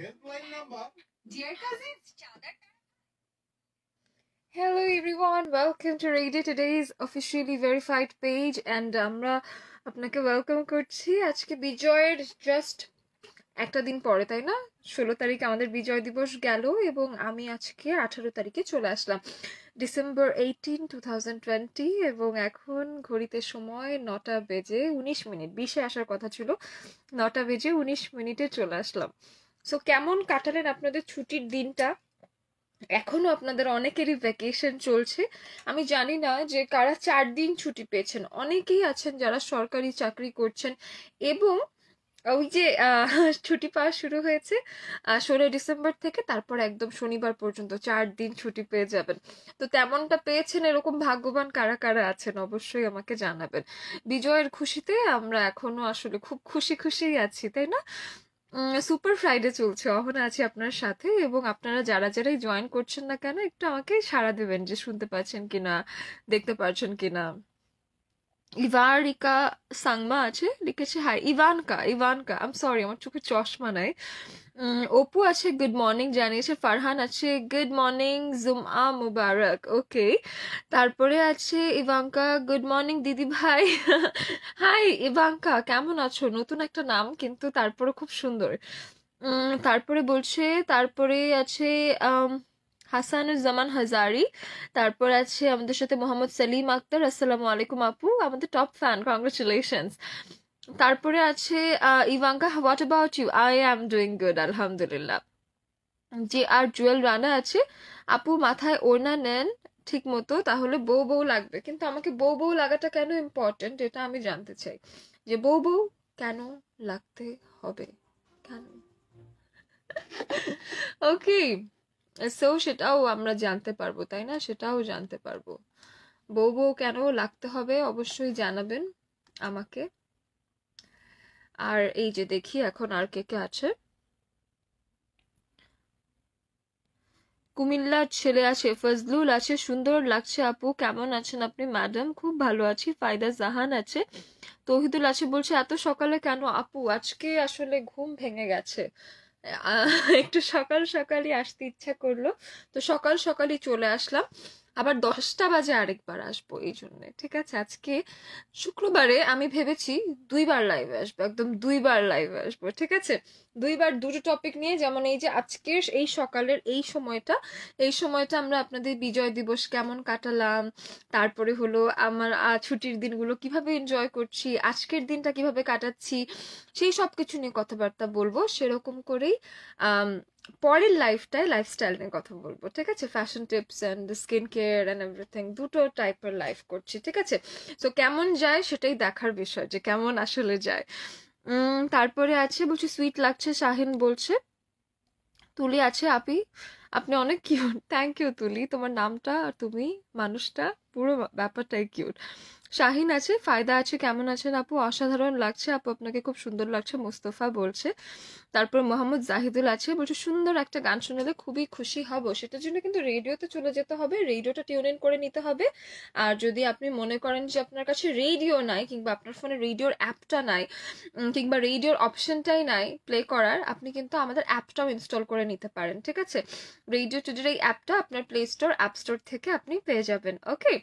Hello everyone welcome to চাঁদার Hello everyone, welcome to Ready আমরা আপনাকে ওয়েলকাম করছি আজকে বিজয়ের জাস্ট একটা দিন পরে তাই না ষোলো তারিখ আমাদের বিজয় দিবস গেল এবং আমি আজকে আঠারো তারিখে চলে আসলাম December eighteen two thousand twenty এবং এখন ঘড়িতে সময় নটা বেজে উনিশ মিনিট বিশে আসার কথা ছিল নটা বেজে উনিশ মিনিটে চলে আসলাম সো কেমন কাটালেন আপনাদের ছুটির দিনটা এখনো আপনাদের অনেকেরই ভ্যাকেশন চলছে আমি জানি না যে কারা চার দিন ছুটি পেয়েছেন অনেকেই আছেন যারা সরকারি চাকরি করছেন এবং ওই যে ছুটি পাওয়া শুরু হয়েছে ষোলোই ডিসেম্বর থেকে তারপর একদম শনিবার পর্যন্ত চার দিন ছুটি পেয়ে যাবেন তো তেমনটা পেয়েছেন এরকম ভাগ্যবান কারা কারা আছেন অবশ্যই আমাকে জানাবেন বিজয়ের খুশিতে আমরা এখনো আসলে খুব খুশি খুশিই আছি তাই না সুপার ফ্রাইডে চলছে অহনা আছি আপনার সাথে এবং আপনারা যারা যারাই জয়েন করছেন না কেন একটু আমাকে সাড়া দেবেন যে শুনতে পাচ্ছেন কিনা দেখতে পাচ্ছেন কিনা ইভারিকা সাংমা আছে লিখেছে hi Ivanka Ivanka I'm sorry আমার চোখে চশমা নাই অপু আছে গুড মর্নিং জানিয়েছে ফারহান আছে গুড মর্নিং জুমআ মুবারক ওকে তারপরে আছে ইভাঙ্কা গুড মর্নিং দিদি ভাই হাই ইভাঙ্কা কেমন আছো নতুন একটা নাম কিন্তু তারপরে খুব সুন্দর তারপরে বলছে তারপরে আছে আহ হাসানুজ্জামান হাজারি তারপর আছে আমাদের সাথে মোহাম্মদ সালিম আক্তার আসসালামু আলাইকুম আপু আমাদের টপ ফ্যান কংগ্রেচুলেশনস তারপরে আছে Ivanka what about you I am doing good আলহামদুলিল্লাহ যে আর জুয়েল রানা আছে আপু মাথায় ওড়না নেন ঠিক মতো তাহলে বউ বউ লাগবে কিন্তু আমাকে বউ বউ লাগাটা কেন ইম্পর্টেন্ট এটা আমি জানতে চাই যে বউ বউ কেন লাগতে হবে কেন ওকে সো সেটাও আমরা জানতে পারবো তাই না সেটাও জানতে পারবো বউ বউ কেন লাগতে হবে অবশ্যই জানাবেন আমাকে আর এই যে দেখি এখন আর কে কে আছে কুমিল্লার ছেলে আছে ফজলুল আছে সুন্দর লাগছে আপু কেমন আছেন আপনি ম্যাডাম খুব ভালো আছি ফায়দা জাহান আছে তহিদুল আছে বলছে এত সকালে কেন আপু আজকে আসলে ঘুম ভেঙে গেছে একটু সকাল সকালই আসতে ইচ্ছা করলো তো সকাল সকালই চলে আসলাম আবার দশটা বাজে আরেকবার আসবো এই জন্য ঠিক আছে আজকে শুক্রবারে আমি ভেবেছি দুইবার লাইভে আসবো একদম দুইবার লাইভে আসবো ঠিক আছে দুইবার দুটো টপিক নিয়ে যেমন এই যে আজকের এই সকালের এই সময়টা এই সময়টা আমরা আপনাদের বিজয় দিবস কেমন কাটালাম তারপরে হলো আমার ছুটির দিনগুলো কিভাবে এনজয় করছি আজকের দিনটা কিভাবে কাটাচ্ছি সেই সব কিছু নিয়ে কথাবার্তা বলবো সেরকম করেই পরের লাইফটায় লাইফস্টাইল নিয়ে কথা বলবো ঠিক আছে fashion tips and skin care and everything দুটো টাইপের লাইফ করছি ঠিক আছে সো কেমন যায় সেটাই দেখার বিষয় যে কেমন আসলে যায় তারপরে আছে বলছি সুইট লাগছে শাহিন বলছে তুলি আছে আপি আপনি অনেক কিউট থ্যাংক ইউ তুলি তোমার নামটা আর তুমি মানুষটা পুরো ব্যাপারটাই কিউট শাহিন আছে ফায়দা আছে কেমন আছেন আপু অসাধারণ লাগছে আপু আপনাকে খুব সুন্দর লাগছে মোস্তফা বলছে তারপর মোহাম্মদ জাহিদুল আছে বলছে সুন্দর একটা গান শুনলে খুবই খুশি হব সেটার জন্য কিন্তু রেডিওতে চলে যেতে হবে রেডিওটা টিউন ইন করে নিতে হবে আর যদি আপনি মনে করেন যে আপনার কাছে রেডিও নাই কিংবা আপনার ফোনে রেডিওর অ্যাপটা নাই কিংবা রেডিওর অপশনটাই নাই প্লে করার আপনি কিন্তু আমাদের অ্যাপটাও ইনস্টল করে নিতে পারেন ঠিক আছে রেডিও টুডের এই অ্যাপটা আপনার প্লে স্টোর অ্যাপ স্টোর থেকে আপনি পেয়ে যাবেন ওকে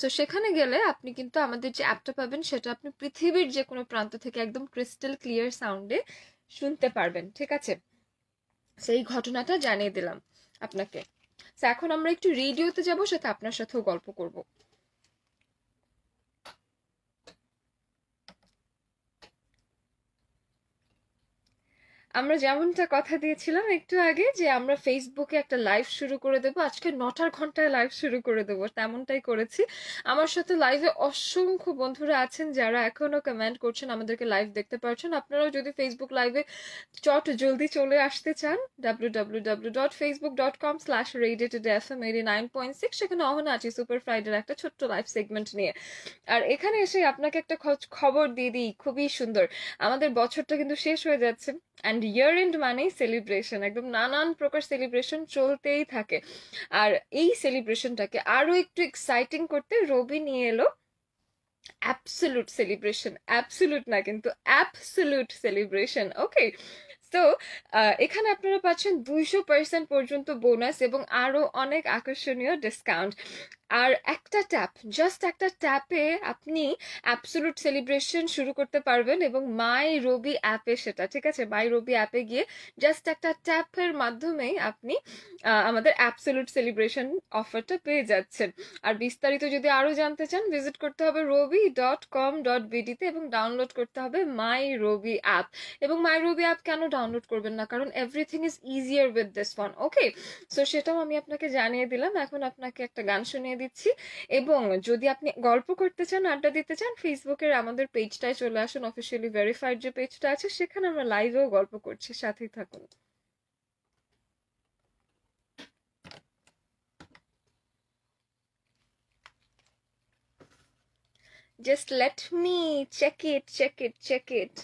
সো সেখানে গেলে আপনি কিন্তু আমাদের যে অ্যাপটা পাবেন সেটা আপনি পৃথিবীর যে কোনো প্রান্ত থেকে একদম ক্রিস্টাল ক্লিয়ার সাউন্ডে শুনতে পারবেন ঠিক আছে সেই ঘটনাটা জানিয়ে দিলাম আপনাকে এখন আমরা একটু রেডিওতে যাবো সাথে আপনার সাথেও গল্প করবো আমরা যেমনটা কথা দিয়েছিলাম একটু আগে যে আমরা ফেসবুকে একটা লাইভ শুরু করে দেবো আজকে নটার ঘন্টায় লাইভ শুরু করে দেবো তেমনটাই করেছি আমার সাথে লাইভে অসংখ্য বন্ধুরা আছেন যারা এখনও কমেন্ট করছেন আমাদেরকে লাইভ দেখতে পারছেন আপনারাও যদি ফেসবুক লাইভে চট জলদি চলে আসতে চান W W W dot Facebook dot com slash radio today M eighty nine point six সেখানে অহনা আছি সুপার ফ্রাইডের একটা ছোট্ট লাইভ সেগমেন্ট নিয়ে আর এখানে এসে আপনাকে একটা খবর দিয়ে দিই খুবই সুন্দর আমাদের বছরটা কিন্তু শেষ হয়ে যাচ্ছে অ্যান্ড ইয়ার এন্ড মানেই সেলিব্রেশন একদম নানান প্রকার সেলিব্রেশন চলতেই থাকে আর এই সেলিব্রেশনটাকে আরও একটু এক্সাইটিং করতে রবি নিয়ে এলো অ্যাবসলুট সেলিব্রেশন অ্যাবসলুট না কিন্তু অ্যাবসলুট সেলিব্রেশন ওকে তো এখানে আপনারা পাচ্ছেন দুইশো পার্সেন্ট পর্যন্ত বোনাস এবং আরও অনেক আকর্ষণীয় ডিসকাউন্ট আর একটা ট্যাপ জাস্ট একটা ট্যাপে আপনি অ্যাপসোলুট সেলিব্রেশন শুরু করতে পারবেন এবং মাই রবি অ্যাপে সেটা ঠিক আছে মাই রবি অ্যাপে গিয়ে জাস্ট একটা ট্যাপের মাধ্যমেই আপনি আমাদের অ্যাপসোলুট সেলিব্রেশন অফারটা পেয়ে যাচ্ছেন আর বিস্তারিত যদি আরও জানতে চান ভিজিট করতে হবে রবি ডট কম ডট বিডিতে এবং ডাউনলোড করতে হবে মাই রবি অ্যাপ এবং মাই রবি অ্যাপ কেন ডাউনলোড করবেন না কারণ everything is easier with this one okay so সেটাও আমি আপনাকে জানিয়ে দিলাম এখন আপনাকে একটা গান শুনিয়ে জানিয়ে দিচ্ছি এবং যদি আপনি গল্প করতে চান আড্ডা দিতে চান ফেসবুকের আমাদের পেজটায় চলে আসুন অফিসিয়ালি ভেরিফাইড যে পেজটা আছে সেখানে আমরা লাইভেও গল্প করছি সাথেই থাকুন Just let me check it, check it, check it.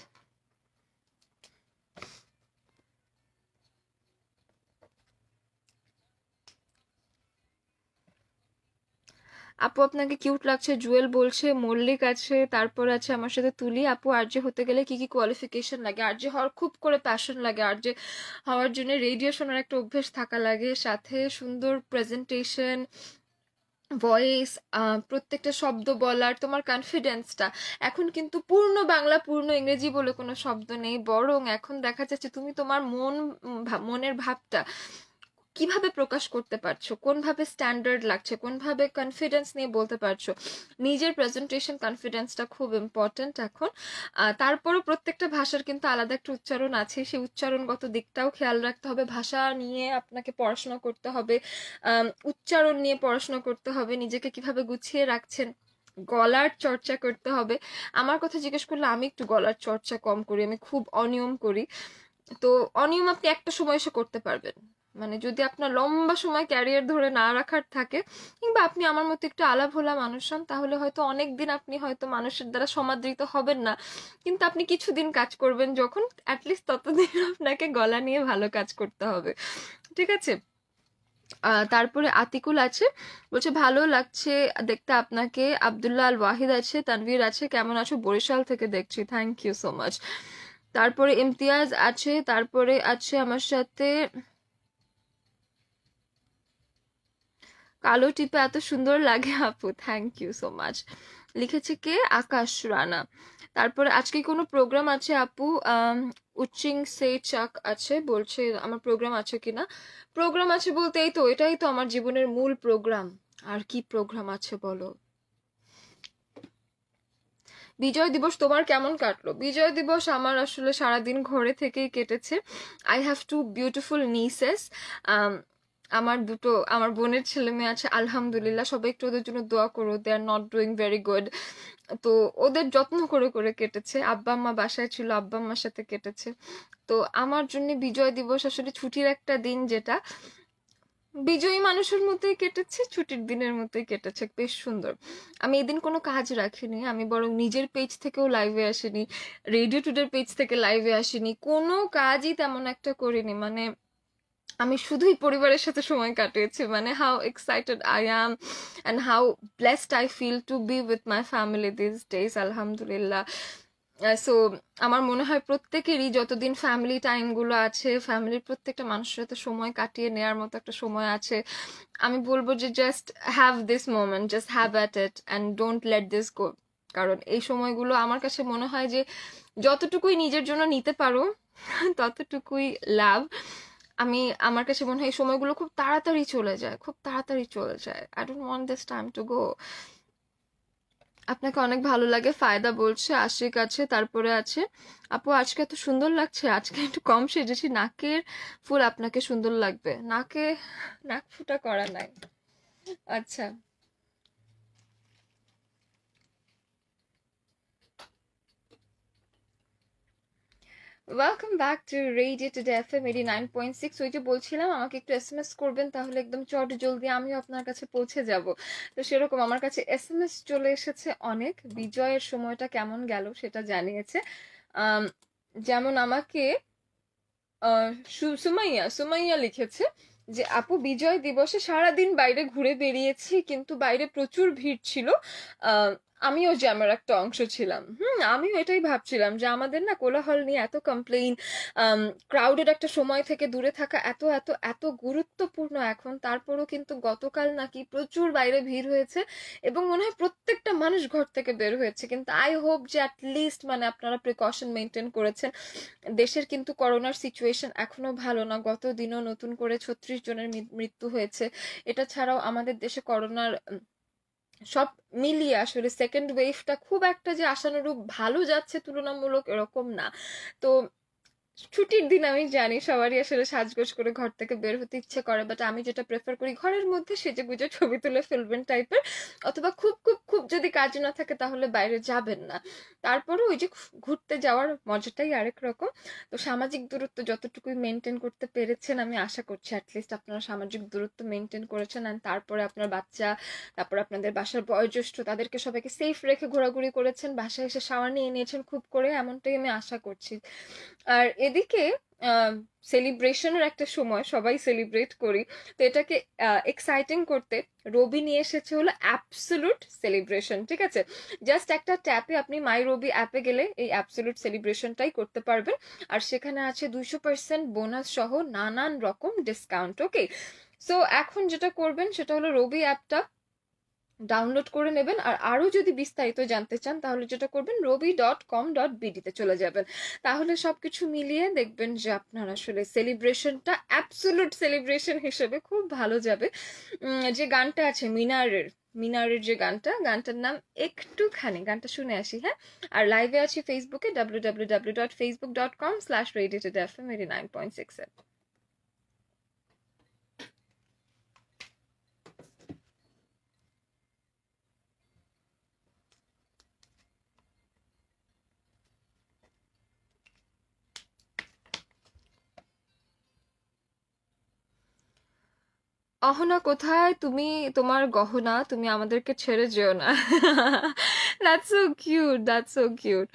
আপু আপনাকে কিউট লাগছে জুয়েল বলছে মল্লিক আছে তারপর আছে আমার সাথে তুলি আপু আরজে হতে গেলে কি কি কোয়ালিফিকেশন লাগে যে হওয়ার খুব করে প্যাশন লাগে যে হওয়ার জন্য রেডিয়েশনের একটা অভ্যেস থাকা লাগে সাথে সুন্দর প্রেজেন্টেশন ভয়েস প্রত্যেকটা শব্দ বলার তোমার কনফিডেন্সটা এখন কিন্তু পূর্ণ বাংলা পূর্ণ ইংরেজি বলে কোনো শব্দ নেই বরং এখন দেখা যাচ্ছে তুমি তোমার মন মনের ভাবটা কিভাবে প্রকাশ করতে পারছো কোনভাবে স্ট্যান্ডার্ড লাগছে কোনভাবে কনফিডেন্স নিয়ে বলতে পারছো নিজের প্রেজেন্টেশন কনফিডেন্সটা খুব ইম্পর্ট্যান্ট এখন তারপরও প্রত্যেকটা ভাষার কিন্তু আলাদা একটা উচ্চারণ আছে সেই উচ্চারণগত দিকটাও খেয়াল রাখতে হবে ভাষা নিয়ে আপনাকে পড়াশোনা করতে হবে উচ্চারণ নিয়ে পড়াশোনা করতে হবে নিজেকে কিভাবে গুছিয়ে রাখছেন গলার চর্চা করতে হবে আমার কথা জিজ্ঞেস করলে আমি একটু গলার চর্চা কম করি আমি খুব অনিয়ম করি তো অনিয়ম আপনি একটা সময় এসে করতে পারবেন মানে যদি আপনার লম্বা সময় ক্যারিয়ার ধরে না রাখার থাকে কিংবা আপনি আমার মতো একটু আলাভোলা মানুষ হন তাহলে হয়তো অনেক দিন আপনি হয়তো মানুষের দ্বারা সমাদৃত হবেন না কিন্তু আপনি কিছুদিন কাজ করবেন যখন অ্যাটলিস্ট ততদিন আপনাকে গলা নিয়ে ভালো কাজ করতে হবে ঠিক আছে তারপরে আতিকুল আছে বলছে ভালো লাগছে দেখতে আপনাকে আবদুল্লাহ আল ওয়াহিদ আছে তানভীর আছে কেমন আছো বরিশাল থেকে দেখছি থ্যাংক ইউ সো মাচ তারপরে ইমতিয়াজ আছে তারপরে আছে আমার সাথে কালো টিপে এত সুন্দর লাগে আপু থ্যাংক ইউ সো মাচ লিখেছে কে আকাশ রানা তারপরে আজকে কোনো প্রোগ্রাম আছে আপু উচ্চিং সে চাক আছে বলছে আমার প্রোগ্রাম আছে কিনা প্রোগ্রাম আছে বলতে এই তো এটাই তো আমার জীবনের মূল প্রোগ্রাম আর কি প্রোগ্রাম আছে বলো বিজয় দিবস তোমার কেমন কাটলো বিজয় দিবস আমার আসলে সারাদিন ঘরে থেকেই কেটেছে I have two beautiful nieces আমার দুটো আমার বোনের ছেলে মেয়ে আছে আলহামদুলিল্লাহ সবাই একটু ওদের জন্য দোয়া করো they are not doing very good তো ওদের যত্ন করে করে কেটেছে আব্বা আম্মা বাসায় ছিল আব্বা আম্মার সাথে কেটেছে তো আমার জন্য বিজয় দিবস আসলে ছুটির একটা দিন যেটা বিজয়ী মানুষের মতোই কেটেছে ছুটির দিনের মতোই কেটেছে বেশ সুন্দর আমি এদিন কোনো কাজ রাখিনি আমি বরং নিজের পেজ থেকেও লাইভে আসিনি রেডিও টুডের পেজ থেকে লাইভে আসিনি কোনো কাজই তেমন একটা করিনি মানে আমি শুধুই পরিবারের সাথে সময় কাটিয়েছি মানে how excited I am and how blessed I feel to be with my family these days আলহামদুলিল্লাহ সো আমার মনে হয় প্রত্যেকেরই যতদিন ফ্যামিলি টাইমগুলো আছে ফ্যামিলির প্রত্যেকটা মানুষের সাথে সময় কাটিয়ে নেওয়ার মতো একটা সময় আছে আমি বলবো যে just have this moment just have at it and don't let this go কারণ এই সময়গুলো আমার কাছে মনে হয় যে যতটুকুই নিজের জন্য নিতে পারো ততটুকুই লাভ আমি আমার কাছে মনে হয় এই সময়গুলো খুব তাড়াতাড়ি চলে যায় খুব তাড়াতাড়ি চলে যায় I don't want this time to go আপনাকে অনেক ভালো লাগে ফায়দা বলছে আশিক আছে তারপরে আছে আপু আজকে এত সুন্দর লাগছে আজকে একটু কম সেজেছি নাকের ফুল আপনাকে সুন্দর লাগবে নাকে নাক ফুটা করা নাই আচ্ছা welcome back to radio today F M eighty nine point six ওই যে বলছিলাম আমাকে একটু এস এম এস করবেন তাহলে একদম চট জলদি আমিও আপনার কাছে পৌঁছে যাব তো সেরকম আমার কাছে এস এম এস চলে এসেছে অনেক বিজয়ের সময়টা কেমন গেল সেটা জানিয়েছে যেমন আমাকে সুমাইয়া সুমাইয়া লিখেছে যে আপু বিজয় দিবসে সারাদিন বাইরে ঘুরে বেরিয়েছি কিন্তু বাইরে প্রচুর ভিড় ছিল আমিও জ্যামের একটা অংশ ছিলাম হুম আমিও এটাই ভাবছিলাম যে আমাদের না কোলাহল নিয়ে এত কমপ্লেইন ক্রাউডেড একটা সময় থেকে দূরে থাকা এত এত এত গুরুত্বপূর্ণ এখন তারপরও কিন্তু গতকাল নাকি প্রচুর বাইরে ভিড় হয়েছে এবং মনে হয় প্রত্যেকটা মানুষ ঘর থেকে বের হয়েছে কিন্তু আই হোপ যে অ্যাটলিস্ট মানে আপনারা প্রিকশন মেনটেন করেছেন দেশের কিন্তু করোনার সিচুয়েশন এখনো ভালো না গত দিনও নতুন করে ছত্রিশ জনের মৃত্যু হয়েছে এটা ছাড়াও আমাদের দেশে করোনার সব মিলিয়ে আসলে সেকেন্ড ওয়েভটা খুব একটা যে আশানুরূপ ভালো যাচ্ছে তুলনামূলক এরকম না তো ছুটির দিন আমি জানি সবারই আসলে সাজগোজ করে ঘর থেকে বের হতে ইচ্ছে করে বাট আমি যেটা প্রেফার করি ঘরের মধ্যে সেজে গুজে ছবি তুলে ফেলবেন টাইপের অথবা খুব খুব খুব যদি কাজ না থাকে তাহলে বাইরে যাবেন না তারপরে ওই যে ঘুরতে যাওয়ার মজাটাই আরেক রকম তো সামাজিক দূরত্ব যতটুকুই মেনটেন করতে পেরেছেন আমি আশা করছি অ্যাটলিস্ট আপনারা সামাজিক দূরত্ব মেনটেন করেছেন অ্যান্ড তারপরে আপনার বাচ্চা তারপর আপনাদের বাসার বয়োজ্যেষ্ঠ তাদেরকে সবাইকে সেফ রেখে ঘোরাঘুরি করেছেন বাসায় এসে সাওয়ার নিয়ে নিয়েছেন খুব করে এমনটাই আমি আশা করছি আর এদিকে সেলিব্রেশনের একটা সময় সবাই সেলিব্রেট করি তো এটাকে এক্সাইটিং করতে রবি নিয়ে এসেছে হলো অ্যাবসলুট সেলিব্রেশন ঠিক আছে জাস্ট একটা ট্যাপে আপনি মাই রবি অ্যাপে গেলে এই অ্যাবসলুট সেলিব্রেশনটাই করতে পারবেন আর সেখানে আছে দুইশো পার্সেন্ট বোনাস সহ নানান রকম ডিসকাউন্ট ওকে সো এখন যেটা করবেন সেটা হলো রবি অ্যাপটা ডাউনলোড করে নেবেন আর আরও যদি বিস্তারিত জানতে চান তাহলে যেটা করবেন রবি ডট কম ডট বিডিতে চলে যাবেন তাহলে সব কিছু মিলিয়ে দেখবেন যে আপনার আসলে সেলিব্রেশনটা অ্যাবসোলুট সেলিব্রেশন হিসেবে খুব ভালো যাবে যে গানটা আছে মিনারের মিনারের যে গানটা গানটার নাম একটুখানি গানটা শুনে আসি হ্যাঁ আর লাইভে আছি ফেসবুকে W W W dot Facebook dot com slash radio today F M nine point six Ahona কোথায় তুমি তোমার গহনা তুমি আমাদেরকে ছেড়ে যেও না that's so cute that's so cute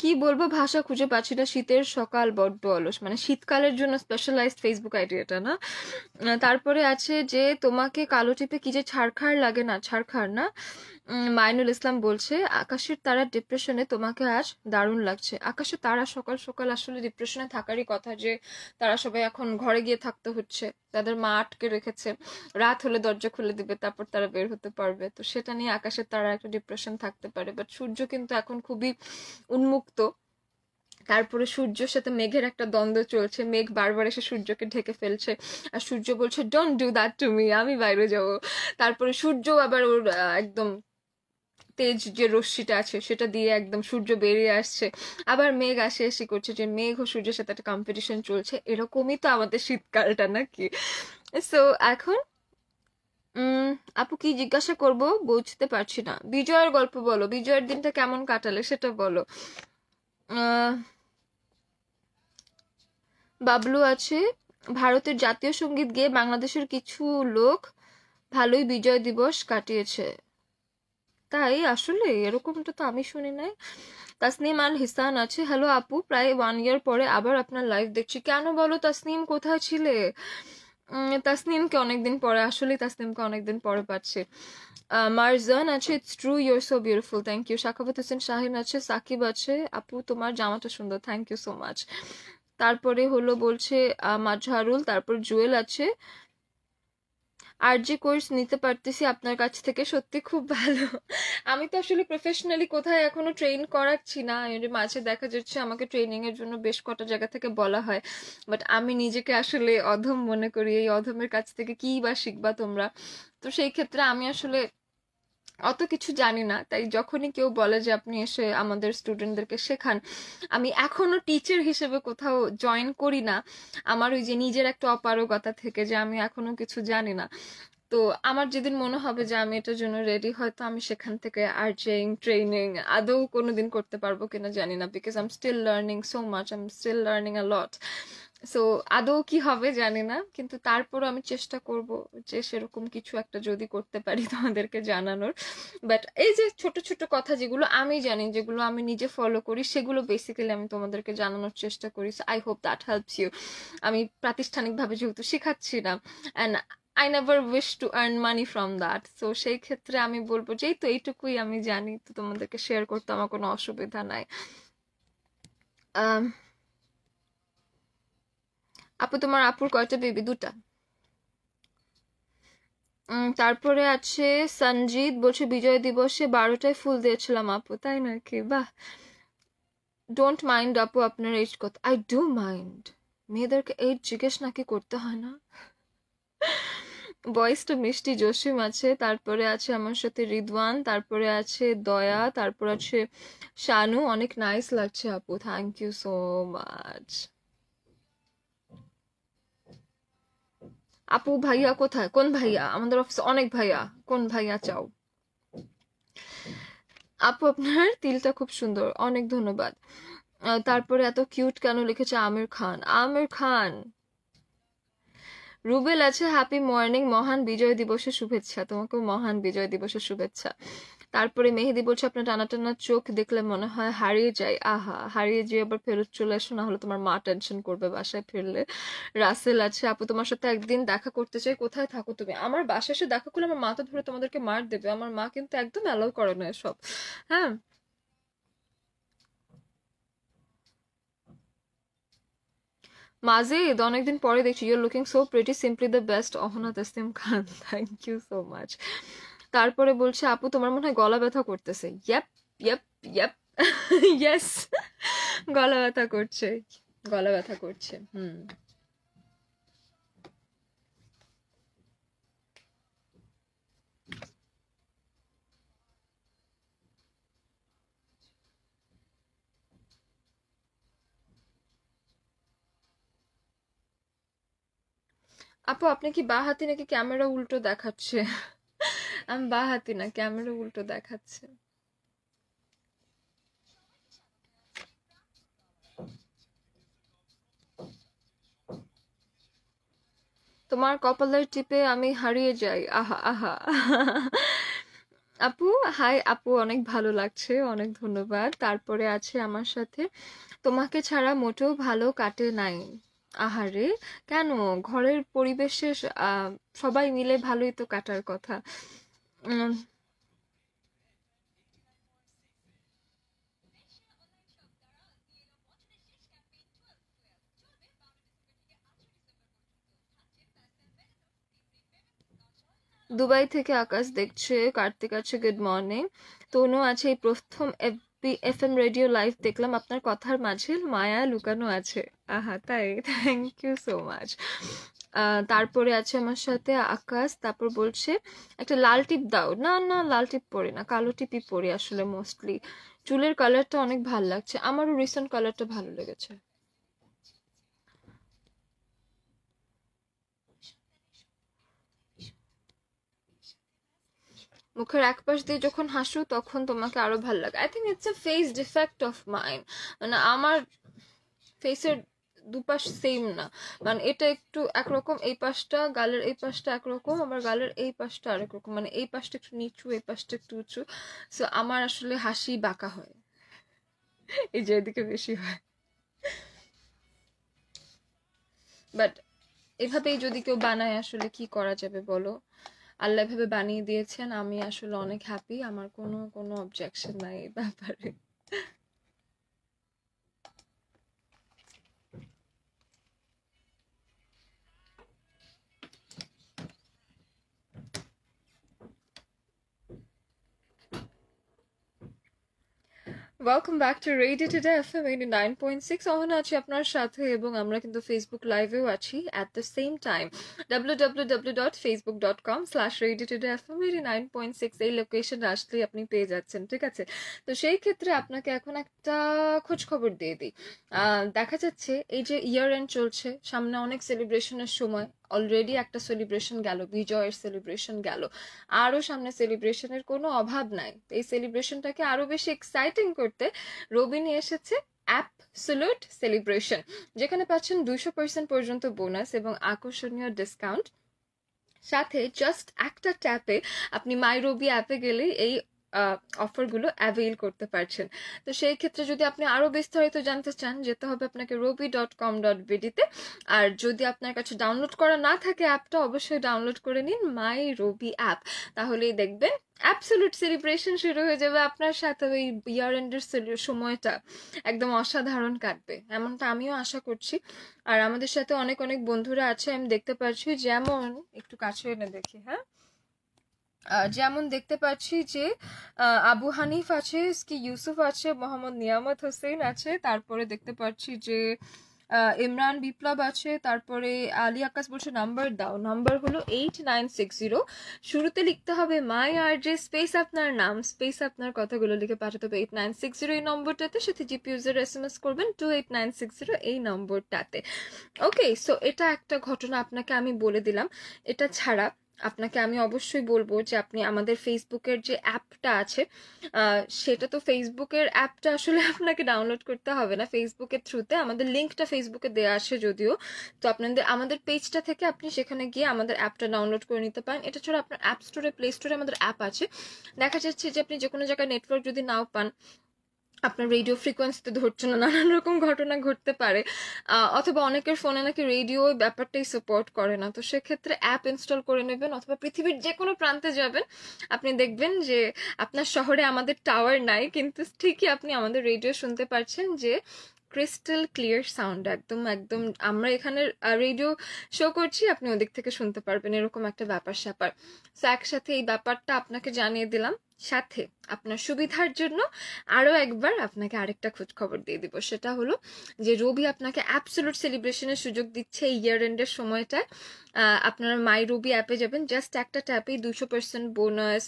কি বলবো ভাষা খুঁজে পাচ্ছি না শীতের সকাল বড্ড অলস মানে শীতকালের জন্য স্পেশালাইজড ফেসবুক আইডিয়াটা না তারপরে আছে যে তোমাকে কালো টিপে কি যে ছাড়খাড় লাগে না ছাড়খাড় না মাইনুল ইসলাম বলছে আকাশের তারা ডিপ্রেশনে তোমাকে আজ দারুণ লাগছে আকাশে তারা সকাল সকাল আসলে ডিপ্রেশনে থাকারই কথা যে তারা সবাই এখন ঘরে গিয়ে থাকতে হচ্ছে তাদের মা আটকে রেখেছে রাত হলে দরজা খুলে দিবে তারপর তারা বের হতে পারবে তো সেটা নিয়ে আকাশের তারা একটা ডিপ্রেশন থাকতে পারে বাট সূর্য কিন্তু এখন খুবই উন্মুক্ত তারপরে সূর্যের সাথে মেঘের একটা দ্বন্দ্ব চলছে মেঘ বারবার এসে সূর্যকে ঢেকে ফেলছে আর সূর্য বলছে don't do that to me আমি বাইরে যাব তারপরে সূর্য আবার ওর একদম তেজ যে রশ্মিটা আছে সেটা দিয়ে একদম সূর্য বেরিয়ে আসছে আবার মেঘ আসে এসে করছে যে মেঘ ও সূর্যের সাথে একটা কম্পিটিশন চলছে এরকমই তো আমাদের শীতকালটা নাকি সো এখন আপু কি জিজ্ঞাসা করব বুঝতে পারছি না বিজয়ের গল্প বলো বিজয়ের দিনটা কেমন কাটালে সেটা বলো বাবলু আছে ভারতের জাতীয় সঙ্গীত গেয়ে বাংলাদেশের কিছু লোক ভালোই বিজয় দিবস কাটিয়েছে তাই আসলে এরকমটা তো আমি শুনি নাই তাসনিম আল হিসান আছে হ্যালো আপু প্রায় ওয়ান ইয়ার পরে আবার আপনার লাইভ দেখছি কেন বলো তাসনিম কোথায় ছিলে তাসনিমকে অনেকদিন পরে আসলে তাসনিমকে অনেকদিন পরে পাচ্ছে মারজান আছে it's true you're so beautiful thank you Shakhawat Hossain Shahin আছে সাকিব আছে আপু তোমার জামাটা সুন্দর থ্যাংক ইউ সো মাচ তারপরে হলো বলছে মাঝহারুল তারপর জুয়েল আছে আর যে কোর্স নিতে পারতেছি আপনার কাছ থেকে সত্যি খুব ভালো আমি তো আসলে প্রফেশনালি কোথায় এখনো ট্রেন করাচ্ছি না মাঝে দেখা যাচ্ছে আমাকে ট্রেনিংয়ের জন্য বেশ কটা জায়গা থেকে বলা হয় বাট আমি নিজেকে আসলে অধম মনে করি এই অধমের কাছ থেকে কী বা শিখবা তোমরা তো সেই ক্ষেত্রে আমি আসলে অত কিছু জানি না তাই যখনই কেউ বলে যে আপনি এসে আমাদের স্টুডেন্টদেরকে শেখান আমি এখনও টিচার হিসেবে কোথাও জয়েন করি না আমার ওই যে নিজের একটা অপারগতা থেকে যে আমি এখনও কিছু জানি না তো আমার যেদিন মনে হবে যে আমি এটার জন্য রেডি হয়তো আমি সেখান থেকে আর্চিং ট্রেনিং আদৌ কোনোদিন করতে পারবো কিনা জানি না because I am still learning so much I am still learning a lot so আদৌ কি হবে জানি না কিন্তু তারপরও আমি চেষ্টা করব যে সেরকম কিছু একটা যদি করতে পারি তোমাদেরকে জানানোর বাট এই যে ছোট ছোট কথা যেগুলো আমি জানি যেগুলো আমি নিজে ফলো করি সেগুলো বেসিক্যালি আমি তোমাদেরকে জানানোর চেষ্টা করি so I hope that helps you আমি প্রাতিষ্ঠানিকভাবে যেহেতু শেখাচ্ছি না and I never wish to earn money from that so সেই ক্ষেত্রে আমি বলবো যে এই তো এইটুকুই আমি জানি তো তোমাদেরকে শেয়ার করতে আমার কোনো অসুবিধা নাই um, আপু তোমার আপুর কয়টা বেবি দুটা তারপরে আছে সঞ্জিত বলছে বিজয় দিবসে বারোটায় ফুল দিয়েছিলাম আপু তাই নাকি বাহ ডোন্ট মাইন্ড আপু আপনার এজ কত আই ডু মাইন্ড মেয়েদেরকে এইজ জিজ্ঞেস নাকি করতে হয় না বয়েসটা মিষ্টি জসিম আছে তারপরে আছে আমার সাথে রিদওয়ান তারপরে আছে দয়া তারপর আছে শানু অনেক নাইস লাগছে আপু থ্যাংক ইউ সো মাচ আপু ভাইয়া হ্যাঁ। কোথায় কোন ভাইয়া হ্যাঁ। আমাদের অফিসে অনেক ভাইয়া কোন ভাইয়া চাও আপু আপনার তিলটা খুব সুন্দর অনেক ধন্যবাদ তারপরে এত কিউট কেন লিখেছে আমির খান আমির খান রুবেল আছে হ্যাপি মর্নিং মহান বিজয় দিবসের শুভেচ্ছা তোমাকেও মহান বিজয় দিবসের শুভেচ্ছা তারপরে মেহেদি বলছে আপনার টানা টানা চোখ দেখলে মনে হয় হারিয়ে যায় আহা হারিয়ে যেয়ে আবার ফেরত চলে আসো না হলে তোমার মা টেনশন করবে বাসায় ফিরলে রাসেল আছে আপু তোমার সাথে একদিন দেখা করতে চাই কোথায় থাকো তুমি আমার বাসায় এসে দেখা করলে আমার মা তো ধরে তোমাদেরকে মার দেবে আমার মা কিন্তু একদম অ্যালাউ করে না সব হ্যাঁ মাজিদ অনেকদিন পরে দেখছি you're looking so pretty simply the best Ahona Tasim Khan thank you so much তারপরে বলছে আপু তোমার মনে হয় গলা ব্যথা করতেছে ইয়াপ ইয়াপ ইয়াপ ইয়েস গলা ব্যথা করছে গলা ব্যথা করছে হুম আপু আপনি কি বা হাতে নাকি ক্যামেরা উল্টো দেখাচ্ছে আমি বাহাতি না ক্যামেরা উল্টো দেখাচ্ছে তোমার কপালের টিপে আমি হারিয়ে যাই আহা আহা আপু হাই আপু অনেক ভালো লাগছে অনেক ধন্যবাদ তারপরে আছে আমার সাথে তোমাকে ছাড়া মোটেও ভালো কাটে নাই আহারে কেন ঘরের পরিবেশে সবাই মিলে ভালোই তো কাটার কথা Um, দুবাই থেকে আকাশ দেখছে কার্তিক আছে গুড মর্নিং তনু আছে এই প্রথম এফ এম রেডিও লাইভ দেখলাম আপনার কথার মাঝে মায়া লুকানো আছে আহা তাই থ্যাংক ইউ সো মাচ তারপরে আছে আমার সাথে আকাশ তারপর বলছে একটা লাল টিপ দাও না না লাল টিপ পরে না কালো টিপই পরে আসলে মোস্টলি চুলের কালারটা অনেক ভাল লাগছে আমারও রিসেন্ট কালারটা ভালো লেগেছে মুখের এক পাশ দিয়ে যখন হাসো তখন তোমাকে আরো ভাল লাগে I think it's a face defect of mind মানে আমার ফেসের দুপাশ সেম না মানে এটা একটু একরকম এই পাশটা গালের এই পাশটা একরকম আবার গালের এই পাশটা আরেক রকম মানে এই পাশটা একটু নিচু এই পাশটা একটু উঁচু সো আমার আসলে হাসি বাঁকা হয় এই যে এদিকে বেশি হয় বাট এভাবেই যদি কেউ বানায় আসলে কি করা যাবে বলো আল্লাহ এভাবে বানিয়ে দিয়েছেন আমি আসলে অনেক হ্যাপি আমার কোনো কোনো অবজেকশন নাই এই ব্যাপারে welcome back to radio today M eighty nine point six অহন আছি আপনার সাথে এবং আমরা কিন্তু ফেসবুক লাইভেও আছি at the same time W W W dot Facebook dot com slash radio today nine point six এই লোকেশন আসলেই আপনি পেয়ে যাচ্ছেন ঠিক আছে তো সেই ক্ষেত্রে আপনাকে এখন একটা খোঁজ খবর দিয়ে দিই দেখা যাচ্ছে এই যে ইয়ার এন্ড চলছে সামনে অনেক সেলিব্রেশনের সময় অলরেডি একটা সেলিব্রেশন গেল বিজয়ের সেলিব্রেশন গেল আরও সামনে সেলিব্রেশনের কোনো অভাব নাই এই সেলিব্রেশনটাকে আরও বেশি এক্সাইটিং করতে রবিনে এসেছে অ্যাপসুলুট সেলিব্রেশন যেখানে পাচ্ছেন দুশো পার্সেন্ট পর্যন্ত বোনাস এবং আকর্ষণীয় ডিসকাউন্ট সাথে জাস্ট একটা ট্যাপে আপনি মাই রবি অ্যাপে গেলে এই অফারগুলো অ্যাভেল করতে পারছেন তো সেই ক্ষেত্রে যদি আপনি আরও বিস্তারিত জানতে চান যেতে হবে আপনাকে রবি ডট কম ডট বিডিতে আর যদি আপনার কাছে ডাউনলোড করা না থাকে অ্যাপটা অবশ্যই ডাউনলোড করে নিন মাই রবি অ্যাপ তাহলেই দেখবেন অ্যাবসলিউট সেলিব্রেশন শুরু হয়ে যাবে আপনার সাথে ওই ইয়ার এন্ডের সময়টা একদম অসাধারণ কাটবে এমনটা আমিও আশা করছি আর আমাদের সাথে অনেক অনেক বন্ধুরা আছে আমি দেখতে পাচ্ছি যেমন একটু কাছে এনে দেখি হ্যাঁ যেমন দেখতে পাচ্ছি যে আবু হানিফ আছে কি ইউসুফ আছে মোহাম্মদ নিয়ামত হোসেন আছে তারপরে দেখতে পাচ্ছি যে ইমরান বিপ্লব আছে তারপরে আলী আকাশ বলছে নাম্বার দাও নাম্বার হলো এইট নাইন সিক্স জিরো শুরুতে লিখতে হবে মাই আর যে স্পেস আপনার নাম স্পেস আপনার কথাগুলো লিখে পাঠাতে হবে এইট নাইন সিক্স জিরো এই নম্বরটাতে সাথে GP user S M S করবেন two eight nine six zero এই নম্বরটাতে ওকে সো এটা একটা ঘটনা আপনাকে আমি বলে দিলাম এটা ছাড়া আপনাকে আমি অবশ্যই বলবো যে আপনি আমাদের ফেসবুকের যে অ্যাপটা আছে সেটা তো ফেসবুকের অ্যাপটা আসলে আপনাকে ডাউনলোড করতে হবে না ফেসবুকের থ্রুতে আমাদের লিঙ্কটা ফেসবুকে দেওয়া আছে যদিও তো আপনাদের আমাদের পেজটা থেকে আপনি সেখানে গিয়ে আমাদের অ্যাপটা ডাউনলোড করে নিতে পারেন এটা ছাড়া আপনার অ্যাপ স্টোরে প্লে স্টোরে আমাদের অ্যাপ আছে দেখা যাচ্ছে যে আপনি যে কোনো জায়গায় নেটওয়ার্ক যদি নাও পান আপনার রেডিও ফ্রিকোয়েন্সিতে ধরছে না নানান রকম ঘটনা ঘটতে পারে অথবা অনেকের ফোনে নাকি রেডিও ব্যাপারটাই সাপোর্ট করে না তো সেক্ষেত্রে অ্যাপ ইনস্টল করে নেবেন অথবা পৃথিবীর যে কোনো প্রান্তে যাবেন আপনি দেখবেন যে আপনার শহরে আমাদের টাওয়ার নাই কিন্তু ঠিকই আপনি আমাদের রেডিও শুনতে পারছেন যে ক্রিস্টাল ক্লিয়ার সাউন্ড একদম একদম আমরা এখানে রেডিও শো করছি আপনি ওদিক থেকে শুনতে পারবেন এরকম একটা ব্যাপার স্যাপার সো একসাথে এই ব্যাপারটা আপনাকে জানিয়ে দিলাম সাথে আপনার সুবিধার জন্য আরও একবার আপনাকে আরেকটা খোঁজ খবর দিয়ে দিব সেটা হলো যে রবি আপনাকে অ্যাবসোলুট সেলিব্রেশনের সুযোগ দিচ্ছে এই ইয়ার এন্ডের সময়টায় আপনারা মাই রবি অ্যাপে যাবেন জাস্ট একটা ট্যাপেই দুশো পার্সেন্ট বোনাস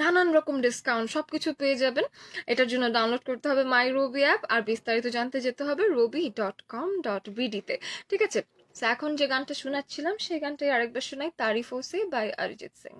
নানান রকম ডিসকাউন্ট সব কিছু পেয়ে যাবেন এটার জন্য ডাউনলোড করতে হবে মাই রবি অ্যাপ আর বিস্তারিত জানতে যেতে হবে রবি ডট কম ডট বিডিতে ঠিক আছে এখন যে গানটা শোনাচ্ছিলাম সেই গানটাই আরেকবার শোনাই তারিফ ওসে বাই অরিজিৎ সিং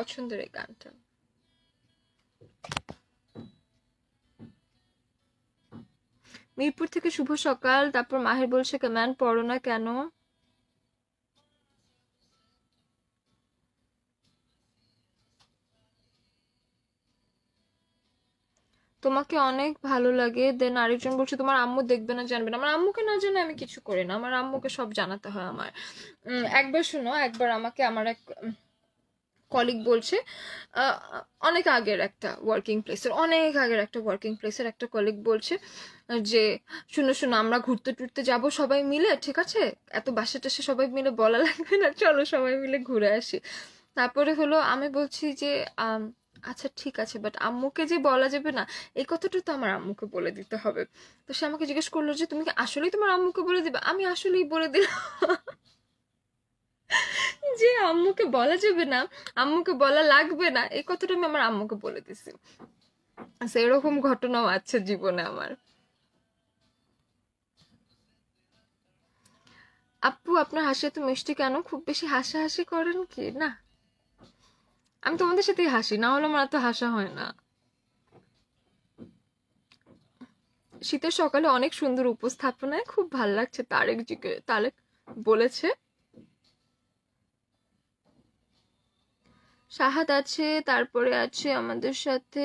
পছন্দের এই গানটা মিরপুর থেকে শুভ সকাল তারপর মাহের বলছে কেমন পড়ো না কেন তোমাকে অনেক ভালো লাগে দেন আরেকজন বলছে তোমার আম্মু দেখবে না জানবে না আমার আম্মুকে না জানে আমি কিছু করি না আমার আম্মুকে সব জানাতে হয় আমার একবার শোনো একবার আমাকে আমার এক কলিগ বলছে অনেক আগের একটা ওয়ার্কিং প্লেসের অনেক আগের একটা ওয়ার্কিং প্লেসের একটা কলিগ বলছে যে শুনো শুনো আমরা ঘুরতে টুরতে যাব সবাই মিলে ঠিক আছে এত বাসা টাসে সবাই মিলে বলা লাগবে না চলো সবাই মিলে ঘুরে আসি তারপরে হলো আমি বলছি যে আচ্ছা ঠিক আছে বাট আম্মুকে যে বলা যাবে না এই কথাটা তো আমার আম্মুকে বলে দিতে হবে তো সে আমাকে জিজ্ঞেস করলো যে তুমি কি আসলেই তোমার আম্মুকে বলে দিবে আমি আসলেই বলে দিলাম যে আম্মুকে বলা যাবে না আম্মুকে বলা লাগবে না এই কথাটা আমি আমার আম্মুকে বলে দিছি সেরকম ঘটনাও আছে জীবনে আমার আপু আপনার হাসি এত মিষ্টি কেন খুব বেশি হাসি হাসি করেন কি না আমি তোমাদের সাথে হাসি না হলে আমার এত হাসা হয় না শীতের সকালে অনেক সুন্দর উপস্থাপনায় খুব ভাল লাগছে তারেক জিকে তারেক বলেছে সাহাদ আছে তারপরে আছে আমাদের সাথে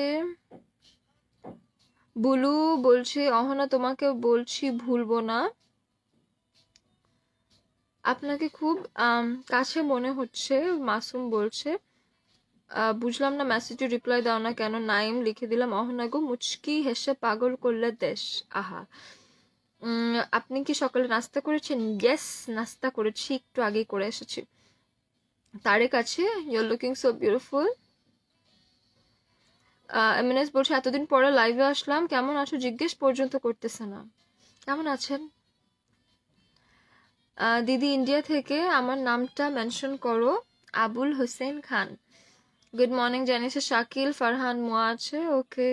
বুলু বলছে অহনা তোমাকে বলছি ভুলবো না আপনাকে খুব কাছে মনে হচ্ছে মাসুম বলছে বুঝলাম না মেসেজে রিপ্লাই দাও না কেন নাইম লিখে দিলাম অহনা গো মুচকি হেসে পাগল করলে দেশ আহা আপনি কি সকালে নাস্তা করেছেন গ্যাস নাস্তা করেছি একটু আগে করে এসেছি তারেক আছে you're looking so beautiful MNS বলছে এতদিন পরে লাইভে আসলাম কেমন আছো জিজ্ঞেস পর্যন্ত করতেছে না কেমন আছেন দিদি ইন্ডিয়া থেকে আমার নামটা মেনশন করো আবুল হোসেন খান গুড মর্নিং জানিয়েছে শাকিল ফারহান মোয়া আছে ওকে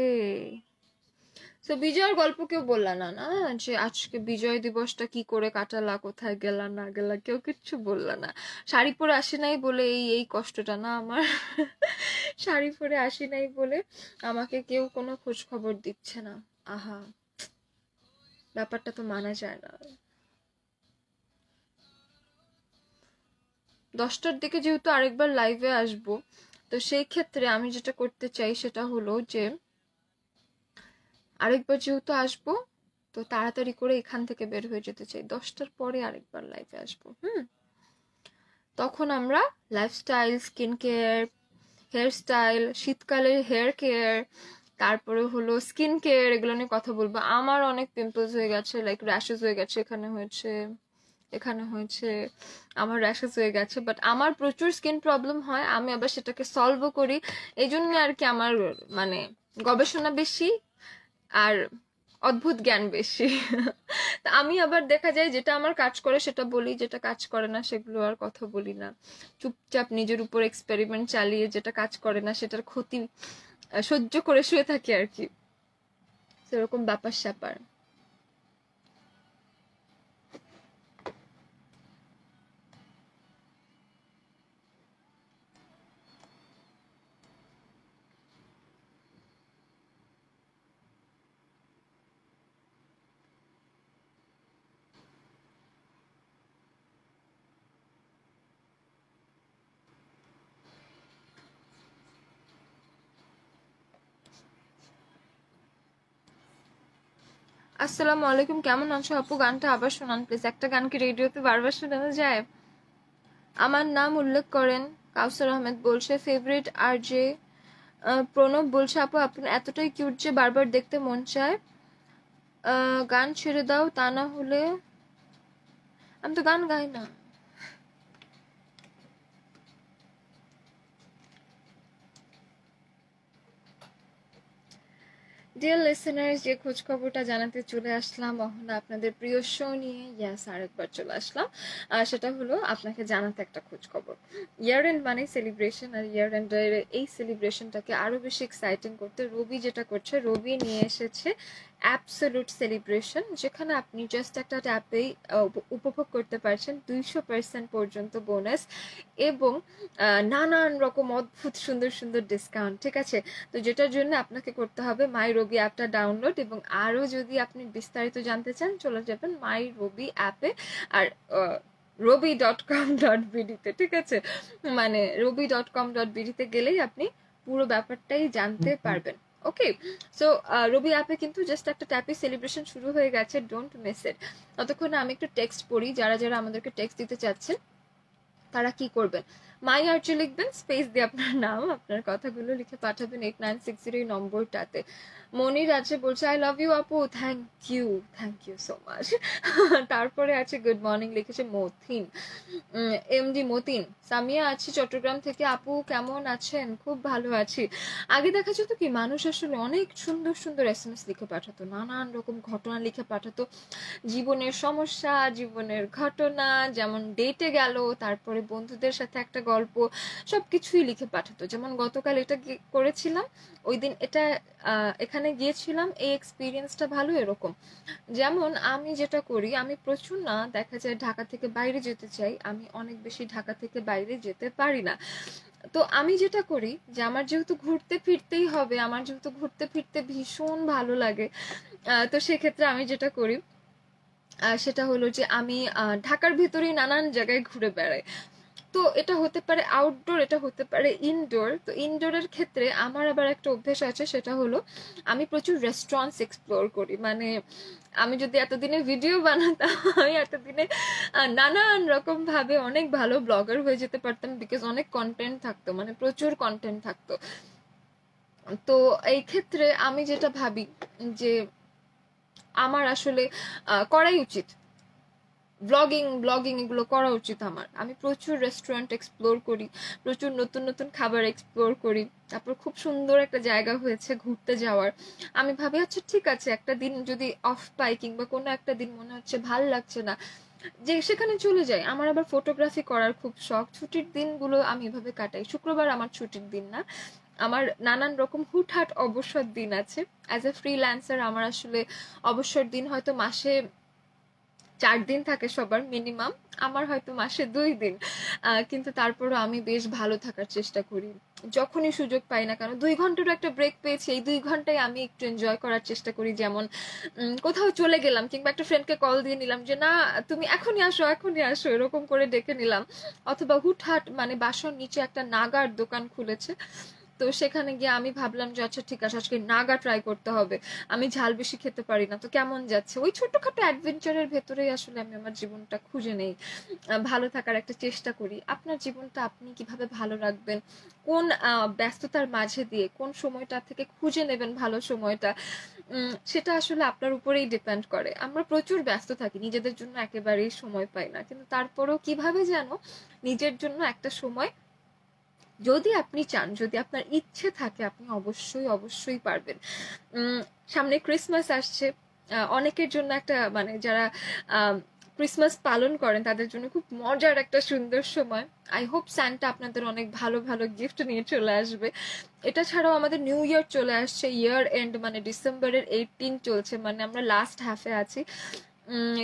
তো বিজয়ের গল্প কেউ বললা না না যে আজকে বিজয় দিবসটা কি করে কাটালা কোথায় গেলা না গেলা কেউ কিচ্ছু বললা না শাড়ি পরে আসি নাই বলে এই এই কষ্টটা না আমার শাড়ি পরে আসি নাই বলে আমাকে কেউ কোনো খোঁজ খবর দিচ্ছে না আহা ব্যাপারটা তো মানা যায় না দশটার দিকে যেহেতু আরেকবার লাইভে আসবো তো সেই ক্ষেত্রে আমি যেটা করতে চাই সেটা হলো যে আরেকবার যেহেতু আসবো তো তাড়াতাড়ি করে এখান থেকে বের হয়ে যেতে চাই দশটার পরে আরেকবার লাইফে আসবো হুম তখন আমরা লাইফস্টাইল স্কিন কেয়ার হেয়ারস্টাইল শীতকালের হেয়ার কেয়ার তারপরে হলো স্কিন কেয়ার এগুলো নিয়ে কথা বলবো আমার অনেক পিম্পলস হয়ে গেছে লাইক র্যাশেস হয়ে গেছে এখানে হয়েছে এখানে হয়েছে আমার র্যাশেস হয়ে গেছে বাট আমার প্রচুর স্কিন প্রবলেম হয় আমি আবার সেটাকে সলভও করি এই জন্য আর কি আমার মানে গবেষণা বেশি আর অদ্ভুত জ্ঞান বেশি তা আমি আবার দেখা যায় যেটা আমার কাজ করে সেটা বলি যেটা কাজ করে না সেগুলো আর কথা বলি না চুপচাপ নিজের উপর এক্সপেরিমেন্ট চালিয়ে যেটা কাজ করে না সেটার ক্ষতি সহ্য করে শুয়ে থাকি আর কি সেরকম ব্যাপার স্যাপার আসসালামু আলাইকুম কেমন আছো আপু গানটা আবার শোনান প্লিজ একটা গান কি রেডিওতে বারবার শোনানো যায় আমার নাম উল্লেখ করেন কাউসার আহমেদ বলছে ফেভারিট আর যে প্রণব বলছে আপু আপনি এতটাই কিউট যে বারবার দেখতে মন চায় গান ছেড়ে দাও তা না হলে আমি তো গান গাই না ডিয়ার লিসেনার্স যে খোঁজখবরটা জানাতে চলে আসলাম অহনা আপনাদের প্রিয় শো নিয়ে ইয়াস আরেকবার চলে আসলাম আর সেটা হলো আপনাকে জানাতে একটা খোঁজখবর ইয়ার এন্ড মানে সেলিব্রেশন আর ইয়ার এন্ডের এই সেলিব্রেশনটাকে আরও বেশি এক্সাইটিং করতে রবি যেটা করছে রবি নিয়ে এসেছে অ্যাবসলুট সেলিব্রেশন যেখানে আপনি জাস্ট একটা ট্যাপেই উপভোগ করতে পারছেন দুইশো পার্সেন্ট পর্যন্ত বোনাস এবং নানান রকম অদ্ভুত সুন্দর সুন্দর ডিসকাউন্ট ঠিক আছে তো যেটার জন্য আপনাকে করতে হবে মাই রবি অ্যাপটা ডাউনলোড এবং আরও যদি আপনি বিস্তারিত জানতে চান চলে যাবেন মাই রবি অ্যাপে আর রবি ডট কম ডট বিডিতে ঠিক আছে মানে রবি ডট কম ডট বিডিতে গেলেই আপনি পুরো ব্যাপারটাই জানতে পারবেন ওকে সো রবি অ্যাপে কিন্তু জাস্ট একটা ট্যাপি সেলিব্রেশন শুরু হয়ে গেছে ডোন্ট মিস ইট ততক্ষণে আমি একটু টেক্সট পড়ি যারা যারা আমাদেরকে টেক্সট দিতে চাচ্ছেন তারা কি করবেন মাই আর্যু লিখবেন স্পেস দিয়ে আপনার নাম আপনার কথাগুলো লিখে পাঠাবেন এইট নাইন সিক্স জিরো এই নম্বরটাতে মনির আছে বলছে আই লাভ ইউ আপু thank you thank you so much তারপরে আছে গুড মর্নিং লিখেছে মতিন এম ডি মতিন সামিয়া আছি চট্টগ্রাম থেকে আপু কেমন আছেন খুব ভালো আছি আগে দেখা যেত কি মানুষ আসলে অনেক সুন্দর সুন্দর এস এম এস লিখে পাঠাতো নানান রকম ঘটনা লিখে পাঠাতো জীবনের সমস্যা জীবনের ঘটনা যেমন ডেটে গেল তারপরে বন্ধুদের সাথে একটা গল্প সব কিছুই লিখে পাঠাতো যেমন গতকাল এটা করেছিলাম ওই দিন এটা এখানে গিয়েছিলাম এই এক্সপিরিয়েন্সটা ভালো এরকম যেমন আমি যেটা করি আমি প্রচুর না দেখা যায় ঢাকা থেকে বাইরে যেতে চাই আমি অনেক বেশি ঢাকা থেকে বাইরে যেতে পারি না তো আমি যেটা করি যে আমার যেহেতু ঘুরতে ফিরতেই হবে আমার যেহেতু ঘুরতে ফিরতে ভীষণ ভালো লাগে তো সেক্ষেত্রে আমি যেটা করি সেটা হলো যে আমি ঢাকার ভেতরেই নানান জায়গায় ঘুরে বেড়াই তো এটা হতে পারে আউটডোর এটা হতে পারে ইনডোর তো ইনডোরের ক্ষেত্রে আমার আবার একটা অভ্যেস আছে সেটা হলো আমি প্রচুর রেস্টুরেন্টস এক্সপ্লোর করি মানে আমি যদি এতদিনে ভিডিও বানাতাম আমি এতদিনে নানান রকমভাবে অনেক ভালো ব্লগার হয়ে যেতে পারতাম বিকজ অনেক কন্টেন্ট থাকতো মানে প্রচুর কন্টেন্ট থাকতো তো এই ক্ষেত্রে আমি যেটা ভাবি যে আমার আসলে করাই উচিত ব্লগিং ব্লগিং এগুলো করা উচিত আমার আমি প্রচুর রেস্টুরেন্ট এক্সপ্লোর করি প্রচুর নতুন নতুন খাবার এক্সপ্লোর করি তারপর খুব সুন্দর একটা জায়গা হয়েছে ঘুরতে যাওয়ার আমি ভাবি হচ্ছে ঠিক আছে একটা দিন যদি অফ পাই কিংবা কোনো একটা দিন মনে হচ্ছে ভাল লাগছে না যে সেখানে চলে যাই আমার আবার ফটোগ্রাফি করার খুব শখ ছুটির দিনগুলো আমি এভাবে কাটাই শুক্রবার আমার ছুটির দিন না আমার নানান রকম হুটহাট অবসর দিন আছে অ্যাজ এ ফ্রিল্যান্সার আমার আসলে অবসর দিন হয়তো মাসে চার দিন থাকে সবার মিনিমাম আমার হয়তো মাসে দুই দিন কিন্তু তারপরও আমি বেশ ভালো থাকার চেষ্টা করি যখনই সুযোগ পাই না কেন দুই ঘন্টারও একটা ব্রেক পেয়েছি এই দুই ঘন্টায় আমি একটু এনজয় করার চেষ্টা করি যেমন কোথাও চলে গেলাম কিংবা একটা ফ্রেন্ডকে কল দিয়ে নিলাম যে না তুমি এখনই আসো এখনই আসো এরকম করে ডেকে নিলাম অথবা হুটহাট মানে বাসন নিচে একটা নাগার দোকান খুলেছে তো সেখানে গিয়ে আমি ভাবলাম যে আচ্ছা ঠিক আছে আজকে নাগা ট্রাই করতে হবে আমি ঝাল বেশি খেতে পারি না তো কেমন যাচ্ছে ওই ছোট্টখাটো অ্যাডভেঞ্চারের ভেতরেই আসলে আমি আমার জীবনটা খুঁজে নেই ভালো থাকার একটা চেষ্টা করি আপনার জীবনটা আপনি কিভাবে ভালো রাখবেন কোন ব্যস্ততার মাঝে দিয়ে কোন সময়টা থেকে খুঁজে নেবেন ভালো সময়টা সেটা আসলে আপনার উপরেই ডিপেন্ড করে আমরা প্রচুর ব্যস্ত থাকি নিজেদের জন্য একেবারেই সময় পাই না কিন্তু তারপরেও কিভাবে যেন নিজের জন্য একটা সময় যদি আপনি চান যদি আপনার ইচ্ছে থাকে আপনি অবশ্যই অবশ্যই পারবেন সামনে ক্রিসমাস আসছে অনেকের জন্য একটা মানে যারা ক্রিসমাস পালন করেন তাদের জন্য খুব মজার একটা সুন্দর সময় আই হোপ স্যান্টা আপনাদের অনেক ভালো ভালো গিফট নিয়ে চলে আসবে এটা ছাড়াও আমাদের নিউ ইয়ার চলে আসছে ইয়ার এন্ড মানে ডিসেম্বরের এইটিন চলছে মানে আমরা লাস্ট হাফে আছি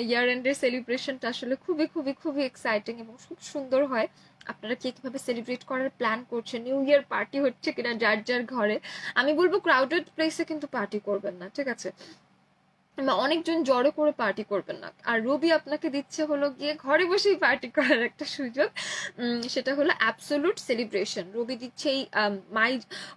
ইয়ার এন্ডের সেলিব্রেশনটা আসলে খুবই খুবই খুবই এক্সাইটিং এবং খুব সুন্দর হয় আপনারা কে কীভাবে সেলিব্রেট করার প্ল্যান করছেন নিউ ইয়ার পার্টি হচ্ছে কিনা যার যার ঘরে আমি বলবো ক্রাউডেড প্লেসে কিন্তু পার্টি করবেন না ঠিক আছে অনেকজন জড়ো করে পার্টি করবেন না আর রবি আপনাকে দিচ্ছে হলো গিয়ে ঘরে বসেই পার্টি করার একটা সুযোগ সেটা হলো অ্যাবসোলুট সেলিব্রেশন রবি দিচ্ছে এই মাই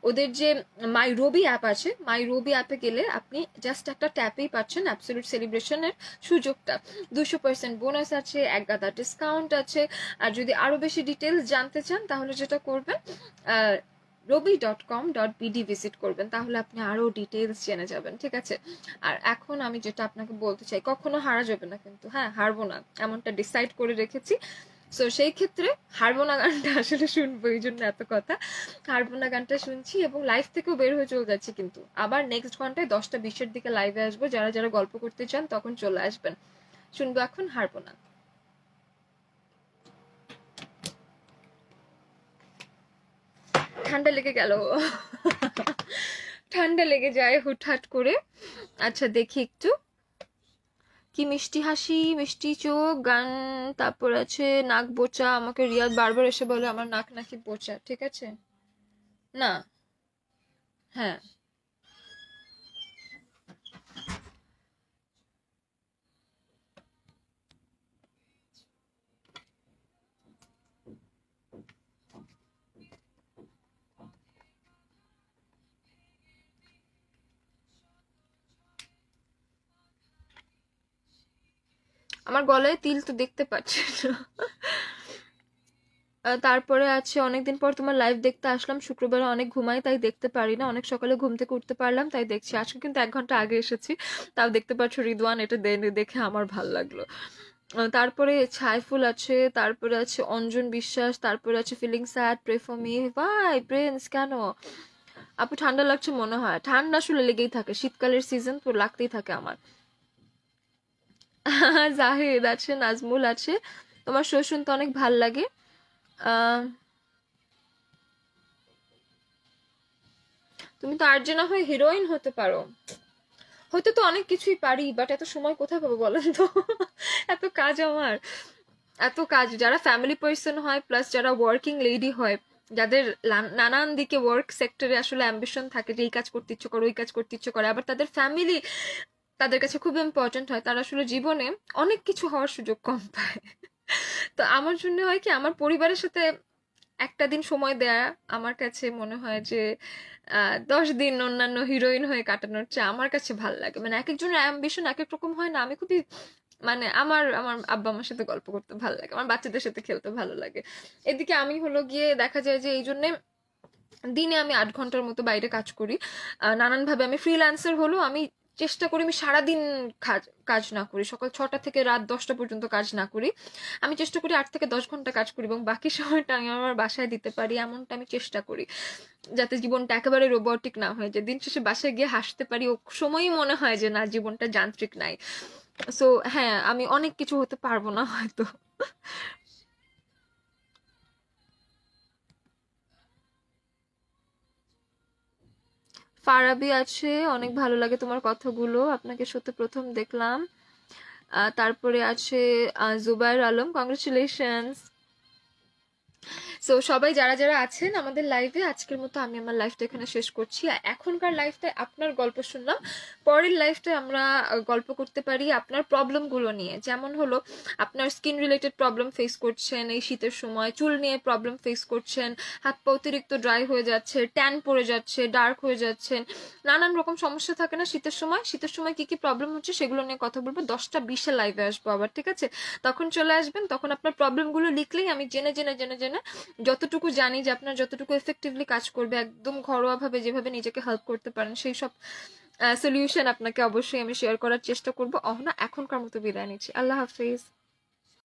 ওদের যে মাই রবি অ্যাপ আছে মাই রবি অ্যাপে গেলে আপনি জাস্ট একটা ট্যাপেই পাচ্ছেন অ্যাবসোলুট সেলিব্রেশনের সুযোগটা দুশো পার্সেন্ট বোনাস আছে এক গাদা ডিসকাউন্ট আছে আর যদি আরও বেশি ডিটেলস জানতে চান তাহলে যেটা করবেন Robi dot com dot BD visit করবেন তাহলে আপনি আরও ডিটেলস জেনে যাবেন ঠিক আছে আর এখন আমি যেটা আপনাকে বলতে চাই কখনো হারা যাবে না কিন্তু হ্যাঁ হারবো না এমনটা ডিসাইড করে রেখেছি সো সেই ক্ষেত্রে হারবোনা গানটা আসলে শুনবো এই জন্য এত কথা হারবোনা গানটা শুনছি এবং লাইভ থেকেও বের হয়ে চলে যাচ্ছি কিন্তু আবার নেক্সট ঘন্টায় দশটা বিশের দিকে লাইভে আসবো যারা যারা গল্প করতে চান তখন চলে আসবেন শুনবো এখন হারবোনা না ঠান্ডা লেগে গেল ঠান্ডা লেগে যায় হুটহাট করে আচ্ছা দেখি একটু কি মিষ্টি হাসি মিষ্টি চোখ গান তারপর আছে নাক বোচা আমাকে রিয়াদ বারবার এসে বলে আমার নাক নাকি বোচা ঠিক আছে না হ্যাঁ আমার গলায় তিল তো দেখতে পাচ্ছেন তারপরে আছে অনেকদিন পর তোমার লাইভ দেখতে আসলাম শুক্রবার অনেক ঘুমাই তাই দেখতে পারি না অনেক সকালে ঘুম থেকে উঠতে পারলাম তাই দেখছি আজকে কিন্তু এক ঘন্টা আগে এসেছি তাও দেখতে পাচ্ছ রিদওয়ান এটা দেখে আমার ভাল লাগলো তারপরে ছাইফুল আছে তারপরে আছে অঞ্জন বিশ্বাস তারপরে আছে feeling sad pray for me ভাই প্রিন্স কেন আপু ঠান্ডা লাগছে মনে হয় ঠান্ডা আসলে লেগেই থাকে শীতকালের সিজন তো লাগতেই থাকে আমার জাহিদ আছে নাজমুল আছে তোমার শো শুনতে অনেক ভাল লাগে তুমি তো আর্জেনা হয়ে হিরোইন হতে পারো হতে তো অনেক কিছুই পারি বাট এত সময় কোথায় পাবো বলেন তো এত কাজ আমার এত কাজ যারা ফ্যামিলি পার্সন হয় প্লাস যারা ওয়ার্কিং লেডি হয় যাদের নানান দিকে ওয়ার্ক সেক্টরে আসলে অ্যাম্বিশন থাকে যে এই কাজ করতে ইচ্ছে করো ওই কাজ করতে ইচ্ছে করে আবার তাদের ফ্যামিলি তাদের কাছে খুব ইম্পর্টেন্ট হয় তারা আসলে জীবনে অনেক কিছু হওয়ার সুযোগ কম পায় তো আমার জন্য হয় কি আমার পরিবারের সাথে একটা দিন সময় দেয়া আমার কাছে মনে হয় যে দশ দিন অন্যান্য হিরোইন হয়ে কাটানোর চেয়ে আমার কাছে ভাল লাগে মানে এক একজনের অ্যাম্বিশন এক এক রকম হয় না আমি খুবই মানে আমার আমার আব্বা আমার সাথে গল্প করতে ভালো লাগে আমার বাচ্চাদের সাথে খেলতে ভালো লাগে এদিকে আমি হলো গিয়ে দেখা যায় যে এই জন্যে দিনে আমি আট ঘন্টার মতো বাইরে কাজ করি নানানভাবে আমি ফ্রিল্যান্সার হলো আমি চেষ্টা করি আমি সারাদিন কাজ না করি সকাল ছটা থেকে রাত দশটা পর্যন্ত কাজ না করি আমি চেষ্টা করি আট থেকে দশ ঘন্টা কাজ করি এবং বাকি সময়টা আমি আমার বাসায় দিতে পারি এমনটা আমি চেষ্টা করি যাতে জীবনটা একেবারে রোবটিক না হয়ে যায় দিন শেষে বাসায় গিয়ে হাসতে পারি ও সময়ই মনে হয় যে না জীবনটা যান্ত্রিক নাই সো হ্যাঁ আমি অনেক কিছু হতে পারবো না হয়তো ফারাবি আছে অনেক ভালো লাগে তোমার কথাগুলো আপনাকে সত্যি প্রথম দেখলাম তারপরে আছে জুবাইর আলম কংগ্রেচুলেশনস সো সবাই যারা যারা আছেন আমাদের লাইভে আজকের মতো আমি আমার লাইফটা এখানে শেষ করছি এখনকার লাইফটায় আপনার গল্প শুনলাম পরের লাইফটায় আমরা গল্প করতে পারি আপনার প্রবলেমগুলো নিয়ে যেমন হলো আপনার স্কিন রিলেটেড প্রবলেম ফেস করছেন এই শীতের সময় চুল নিয়ে প্রবলেম ফেস করছেন হাত পা অতিরিক্ত ড্রাই হয়ে যাচ্ছে ট্যান পড়ে যাচ্ছে ডার্ক হয়ে যাচ্ছেন নানান রকম সমস্যা থাকে না শীতের সময় শীতের সময় কি কি প্রবলেম হচ্ছে সেগুলো নিয়ে কথা বলবো দশটা বিশে লাইভে আসবো আবার ঠিক আছে তখন চলে আসবেন তখন আপনার প্রবলেমগুলো লিখলেই আমি জেনে জেনে জেনে জেনে যতটুকু জানি যে আপনার যতটুকু এফেক্টিভলি কাজ করবে একদম ঘরোয়াভাবে যেভাবে নিজেকে হেল্প করতে পারেন সেই সব সলিউশন আপনাকে অবশ্যই আমি শেয়ার করার চেষ্টা করবো অহনা এখনকার মতো বিদায় নিচ্ছি আল্লাহ হাফিজ